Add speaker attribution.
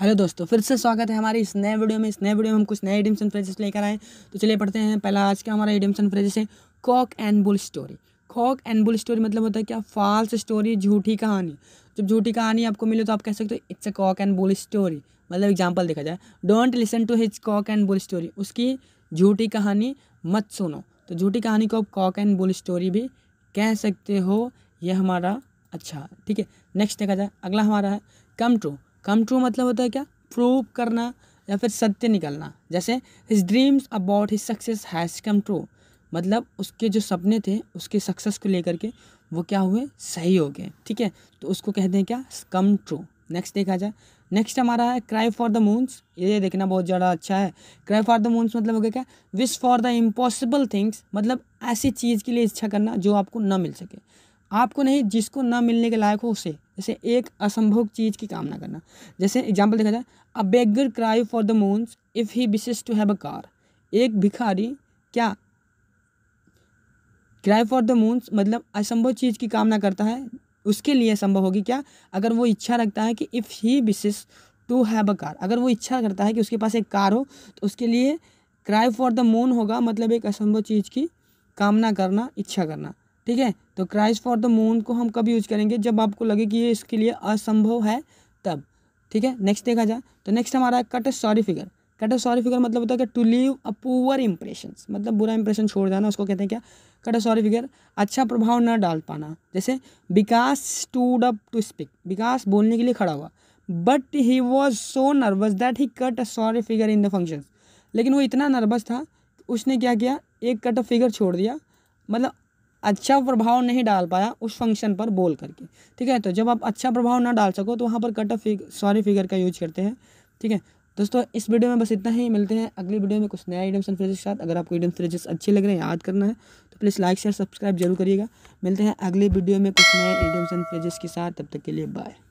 Speaker 1: hello दोस्तों फिर से स्वागत है हमारे इस नए वीडियो में इस नए वीडियो में हम कुछ नए एडिम्सन फ्रेजेस लेकर आए तो चलिए पढ़ते हैं पहला आज का हमारा एडिम्सन फ्रेजेस है cock and bull story cock and bull story मतलब होता है क्या फॉल्स स्टोरी झूठी कहानी जब झूठी कहानी आपको मिले तो आप कह सकते हो it's a cock and bull story मतलब एग्जाम्पल देखा जाए don't listen to his cock and bull story उसकी झूठी कहानी मत सुनो तो झूठी कहानी को आप कॉक एंड बुल स्टोरी भी कह सकते हो यह हमारा अच्छा ठीक है नेक्स्ट देखा जाए अगला हमारा है कम ट्रू कम ट्रू मतलब होता है क्या प्रूव करना या फिर सत्य निकलना जैसे his dreams about his success has come true मतलब उसके जो सपने थे उसके सक्सेस को लेकर के वो क्या हुए सही हो गए ठीक है तो उसको कहते हैं क्या कम ट्रू नेक्स्ट देखा जाए नेक्स्ट हमारा है क्राई फॉर द मून्स ये देखना बहुत ज़्यादा अच्छा है क्राई फॉर द मून्स मतलब हो गया क्या wish for the impossible things मतलब ऐसी चीज़ के लिए इच्छा करना जो आपको ना मिल सके आपको नहीं जिसको ना मिलने के लायक हो उसे जैसे एक असंभव चीज़ की कामना करना जैसे एग्जाम्पल देखा जाए a beggar cry for the moons if he wishes to have a car एक भिखारी क्या क्राई फॉर द मून्स मतलब असंभव चीज़ की कामना करता है उसके लिए संभव होगी क्या अगर वो इच्छा रखता है कि if he wishes to have a car अगर वो इच्छा करता है कि उसके पास एक कार हो तो उसके लिए क्राई फॉर द मून होगा मतलब एक असंभव चीज़ की कामना करना इच्छा करना ठीक है तो क्राइज फॉर द मून को हम कब यूज करेंगे जब आपको लगे कि ये इसके लिए असंभव है तब ठीक है नेक्स्ट देखा जाए तो नेक्स्ट हमारा है cut a sorry figure cut a sorry figure मतलब होता है कि to leave a poor impression मतलब बुरा इंप्रेशन छोड़ जाना उसको कहते हैं क्या कट ए सॉरी फिगर अच्छा प्रभाव ना डाल पाना जैसे Vikas to up to speak Vikas बोलने के लिए खड़ा हुआ but he was so nervous that he cut a sorry figure in the function लेकिन वो इतना नर्वस था उसने क्या किया एक कट अ फिगर छोड़ दिया मतलब अच्छा प्रभाव नहीं डाल पाया उस फंक्शन पर बोल करके ठीक है तो जब आप अच्छा प्रभाव ना डाल सको तो वहाँ पर cut of fig, sorry figure का यूज करते हैं ठीक है दोस्तों इस वीडियो में बस इतना ही मिलते हैं अगली वीडियो में कुछ नया आइडम्स एंड फ्रेजेस के साथ अगर आपको आइडम फ्रेजेस अच्छे लग रहे हैं याद करना है तो प्लीज़ लाइक शेयर सब्सक्राइब जरूर करिएगा मिलते हैं अगले वीडियो में कुछ नए आइडम्स एंड फ्रेजेस के साथ तब तक के लिए बाय